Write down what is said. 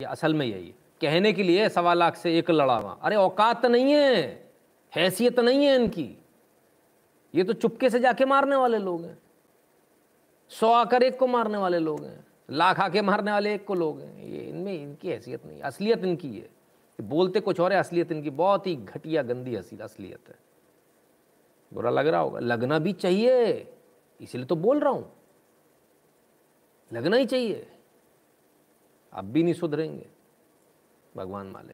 ये असल में यही कहने के लिए सवा लाख से एक लड़ा हुआ अरे औकात तो नहीं है हैसियत नहीं है इनकी ये तो चुपके से जाके मारने वाले लोग हैं सौ आकर एक को मारने वाले लोग हैं लाख आके मारने वाले एक को लोग हैं ये इनमें इनकी हैसियत नहीं असलियत इनकी है बोलते कुछ और है असलियत इनकी बहुत ही घटिया गंदी हसी असलियत है बुरा लग रहा होगा लगना भी चाहिए इसलिए तो बोल रहा हूं लगना ही चाहिए आप भी नहीं सुधरेंगे भगवान मालिक